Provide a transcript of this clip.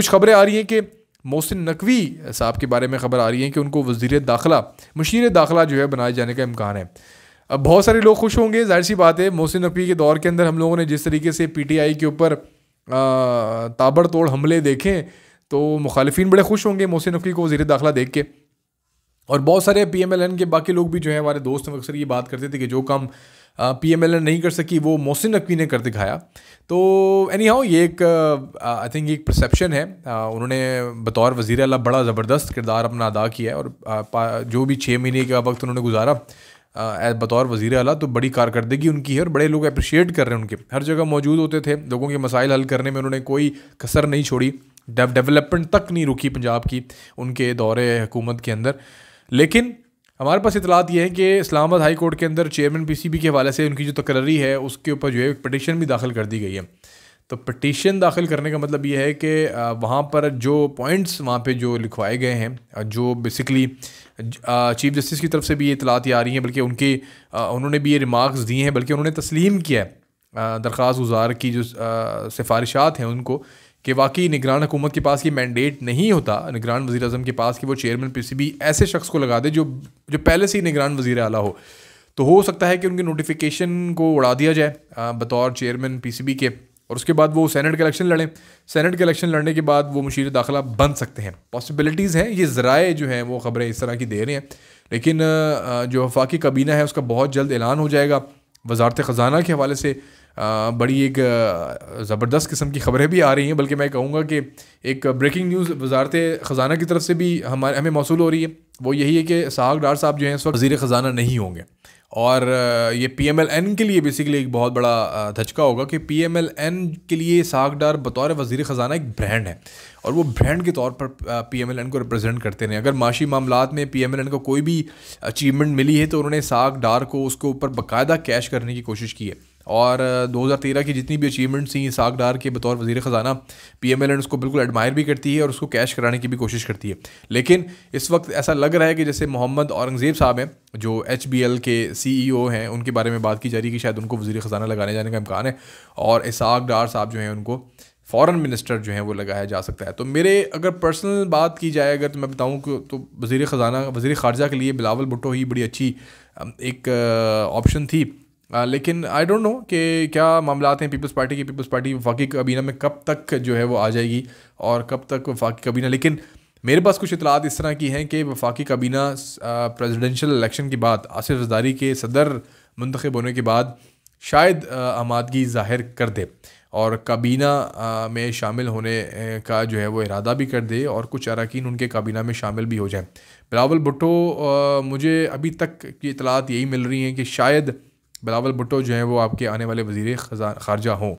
कुछ खबरें आ रही हैं कि मोहसिन नकवी साहब के बारे में खबर आ रही है कि उनको वजीर दाखिला मशीर दाखिला जो है बनाए जाने का इम्कान है अब बहुत सारे लोग खुश होंगे जाहिर सी बात है मोहसिन नकवी के दौर के अंदर हम लोगों ने जिस तरीके से पी टी आई के ऊपर ताबड़तोड़ हमले देखें तो मुखालफी बड़े खुश होंगे मोहसिन नकवी को वजीर दाखिला देख के और बहुत सारे पी के बाकी लोग भी जो है हमारे दोस्त हम अक्सर ये बात करते थे कि जो काम पी नहीं कर सकी वो मोहसिन नकवी ने कर दिखाया तो एनी हाउ ये एक आई थिंक एक परसेप्शन है आ, उन्होंने बतौर वज़ी अला बड़ा ज़बरदस्त किरदार अपना अदा किया है और आ, जो भी छः महीने का वक्त उन्होंने गुजारा एज बतौर वज़ी अला तो बड़ी कारकरी उनकी है और बड़े लोग अप्रिशिएट कर रहे हैं उनके हर जगह मौजूद होते थे लोगों के मसाइल हल करने में उन्होंने कोई कसर नहीं छोड़ी डेवलपमेंट तक नहीं रुकी पंजाब की उनके दौरे हुकूमत के अंदर लेकिन हमारे पास इतलात ये है कि इस्लामाबाद हाई कोर्ट के अंदर चेयरमैन पीसीबी के हवाले से उनकी जो तकररी है उसके ऊपर जो है पटिशन भी दाखिल कर दी गई है तो पटिशन दाखिल करने का मतलब ये है कि वहाँ पर जो पॉइंट्स वहाँ पे जो लिखवाए गए हैं जो बेसिकली चीफ जस्टिस की तरफ से भी ये इतलात आ रही हैं बल्कि उनकी उन्होंने भी ये रिमार्क्स दिए हैं बल्कि उन्होंने तस्लीम किया है दरख्वास्त गुजार की जो सिफारिशात हैं उनको कि वाकई निगरान हुकूमत के पास ये मैंडेट नहीं होता निगरान वजी अजम के पास कि वो चेयरमैन पी बी ऐसे शख्स को लगा दे जो जो पहले से ही निगरान वजी अला हो तो हो सकता है कि उनके नोटिफिकेशन को उड़ा दिया जाए बतौर चेयरमैन पी सी बी के और उसके बाद वो सैनट के इलेक्शन लड़ें सैनट के इलेक्शन लड़ने के बाद वो मुशीर दाखिला बन सकते हैं पॉसिबिलिटीज़ हैं ये ज़राए जो हैं वो ख़बरें इस तरह की दे रहे हैं लेकिन जो वफाकी कबीना है उसका बहुत जल्द ऐलान हो जाएगा वजारत ख़जाना के हवाले से आ, बड़ी एक ज़बरदस्त किस्म की ख़बरें भी आ रही हैं बल्कि मैं कहूँगा कि एक ब्रेकिंग न्यूज़ वजारत ख़जाना की तरफ से भी हमारे हमें मौसू हो रही है वो यही है कि साग डार साहब जो हैं इस वक्त वज़ी ख़जाना नहीं होंगे और ये पी एम एल एन के लिए बेसिकली एक बहुत बड़ा धचका होगा कि पी एम एल एन के लिए साग डार बतौर वजीर ख़जाना एक ब्रांड है और वो ब्रांड के तौर पर पी एम एल एन को रिप्रेजेंट करते रहे अगर माशी मामला में पी एम एल एन को कोई भी अचीवमेंट मिली है तो उन्होंने साग डार को उसके ऊपर बाकायदा कैश करने की कोशिश की है और 2013 की जितनी भी अचीवमेंट्स थी इसाक डार के बतौर वजीर ख़जाना पी एम एल एंड उसको बिल्कुल एडमायर भी करती है और उसको कैश कराने की भी कोशिश करती है लेकिन इस वक्त ऐसा लग रहा है कि जैसे मोहम्मद औरंगज़ेब साहब हैं जो एच बी एल के सी ई ओ हैं उनके बारे में बात की जा रही है कि शायद उनको वजी ख़जाना लगाने जाने का इम्कान है और इसाक डार साहब जो हैं उनको फ़ॉरन मिनिस्टर जो हैं वो लगाया जा सकता है तो मेरे अगर पर्सनल बात की जाए अगर तो मैं बताऊँ कि तो वज़ी ख़जाना वज़ी ख़ारजा के लिए बिलावल भुट्टो ही बड़ी अच्छी एक ऑप्शन थी आ, लेकिन आई डोंट नो कि क्या मामला हैं पीपल्स पार्टी की पीपल्स पार्टी वाकई कबीना में कब तक जो है वो आ जाएगी और कब तक वफाकी कबीना लेकिन मेरे पास कुछ इतलात इस तरह की हैं कि वफाकी काबीना प्रेसिडेंशियल इलेक्शन के बाद आसिफ रजदारी के सदर मंतखब होने के बाद शायद आमादगी ज़ाहिर कर दे और काबीना में शामिल होने का जो है वो इरादा भी कर दे और कुछ अरकान उनके काबीना में शामिल भी हो जाए बिलावल भुट्टो मुझे अभी तक की इतलात यही मिल रही हैं कि शायद बिलावल भुट्टो जो हैं वो आपके आने वाले वजीर खारजा हों